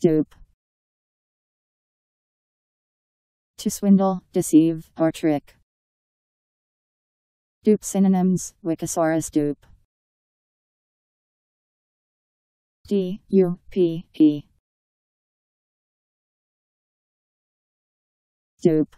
dupe. To swindle, deceive, or trick. Dupe synonyms, Wikisaurus dupe. D U P E. Dupe.